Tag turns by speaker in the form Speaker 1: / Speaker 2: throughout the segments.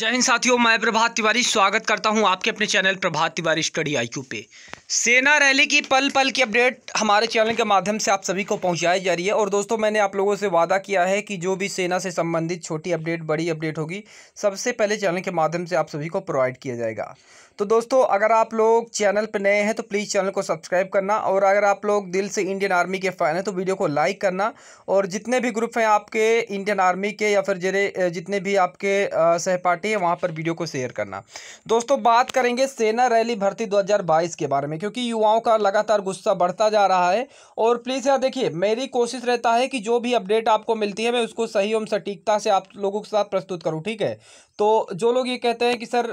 Speaker 1: जय हिंद साथियों मैं प्रभात तिवारी स्वागत करता हूं आपके अपने channel Prabhat Tiwari study IQ पे सेना रैली की पल पल की अपडेट हमारे चैनल के माध्यम से आप सभी को पहुंचाई जा रही है और दोस्तों मैंने आप लोगों से वादा किया है कि जो भी सेना से संबंधित छोटी अपडेट बड़ी अपडेट होगी सबसे पहले चैनल के माध्यम से आप सभी को प्रोवाइड किया जाएगा तो दोस्तों अगर आप लोग चैनल पर नए हैं तो प्लीज़ चैनल को सब्सक्राइब करना और अगर आप लोग दिल से इंडियन आर्मी के फ़ैन हैं तो वीडियो को लाइक करना और जितने भी ग्रुप हैं आपके इंडियन आर्मी के या फिर जितने भी आपके सहपाठी बटे वहाँ पर वीडियो को शेयर करना दोस्तों बात करेंगे सेना रैली भर्ती 2022 के बारे में क्योंकि युवाओं का लगातार गुस्सा बढ़ता जा रहा है और प्लीज़ यार देखिए मेरी कोशिश रहता है कि जो भी अपडेट आपको मिलती है मैं उसको सही एवं सटीकता से आप लोगों के साथ प्रस्तुत करूँ ठीक है तो जो लोग ये कहते हैं कि सर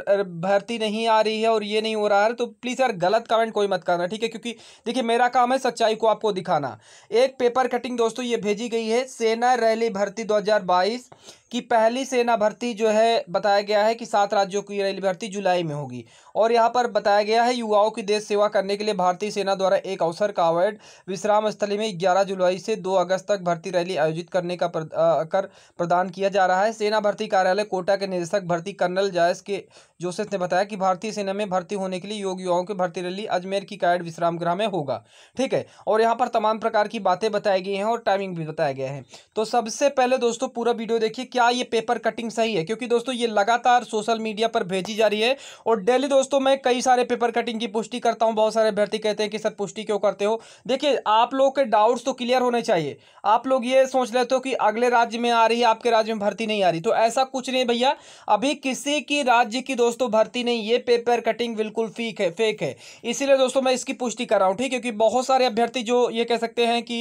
Speaker 1: भर्ती नहीं आ रही है और ये नहीं हो रहा है तो प्लीज़ यार गलत कमेंट कोई मत करना ठीक है क्योंकि देखिए मेरा काम है सच्चाई को आपको दिखाना एक पेपर कटिंग दोस्तों ये भेजी गई है सेना रैली भर्ती 2022 की पहली सेना भर्ती जो है बताया बताया गया है कि सात राज्यों की रेल भर्ती जुलाई में होगी और यहाँ पर बताया गया है युवाओं की देश सेवा करने के लिए भारतीय सेना द्वारा एक अवसर का अवॉर्ड विश्राम स्थली में ग्यारह जुलाई से दो अगस्त तक भर्ती रैली आयोजित करने का प्र, आ, कर प्रदान किया जा रहा है सेना भर्ती कार्यालय कोटा के निदेशक भर्ती कर्नल जायस के जोसेफ ने बताया कि भारतीय सेना में भर्ती होने के लिए योग युवाओं की भर्ती रैली अजमेर की कायड विश्राम ग्रह में होगा ठीक है और यहाँ पर तमाम प्रकार की बातें बताई गई हैं और टाइमिंग भी बताया गया है तो सबसे पहले दोस्तों पूरा वीडियो देखिए क्या ये पेपर कटिंग सही है क्योंकि दोस्तों ये लगा लगातार सोशल मीडिया पर भेजी जा रही है और डेली दोस्तों मैं कई सारे पेपर कटिंग की पुष्टि करता हूँ बहुत सारे अभ्यर्थी कहते हैं कि सर पुष्टि क्यों करते हो देखिए आप लोग के डाउट्स तो क्लियर होने चाहिए आप लोग ये सोच लेते हो कि अगले राज्य में आ रही है आपके राज्य में भर्ती नहीं आ रही तो ऐसा कुछ नहीं भैया अभी किसी की राज्य की दोस्तों भर्ती नहीं ये पेपर कटिंग बिल्कुल फीक है फेक है इसीलिए दोस्तों मैं इसकी पुष्टि कर रहा हूँ ठीक है क्योंकि बहुत सारे अभ्यर्थी जो ये कह सकते हैं कि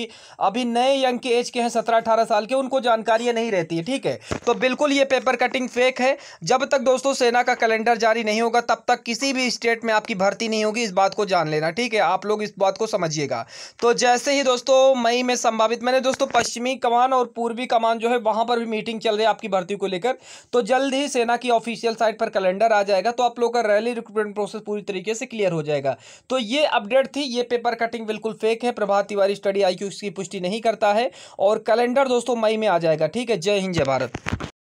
Speaker 1: अभी नए यंग के एज के हैं सत्रह अठारह साल के उनको जानकारी नहीं रहती है ठीक है तो बिल्कुल ये पेपर कटिंग फेक है जब तक दोस्तों सेना का कैलेंडर जारी नहीं होगा तब तक किसी भी स्टेट में आपकी भर्ती नहीं होगी इस बात को जान लेना ठीक है आप लोग इस बात को समझिएगा तो जैसे ही दोस्तों मई में संभावित मैंने दोस्तों पश्चिमी कमान और पूर्वी कमान जो है वहां पर भी मीटिंग चल रही है आपकी भर्ती को लेकर तो जल्द ही सेना की ऑफिशियल साइट पर कैलेंडर आ जाएगा तो आप लोग का रैली रिक्रूटमेंट प्रोसेस पूरी तरीके से क्लियर हो जाएगा तो ये अपडेट थी ये पेपर कटिंग बिल्कुल फेक है प्रभात तिवारी स्टडी आई की पुष्टि नहीं करता है और कैलेंडर दोस्तों मई में आ जाएगा ठीक है जय हिंद जय भारत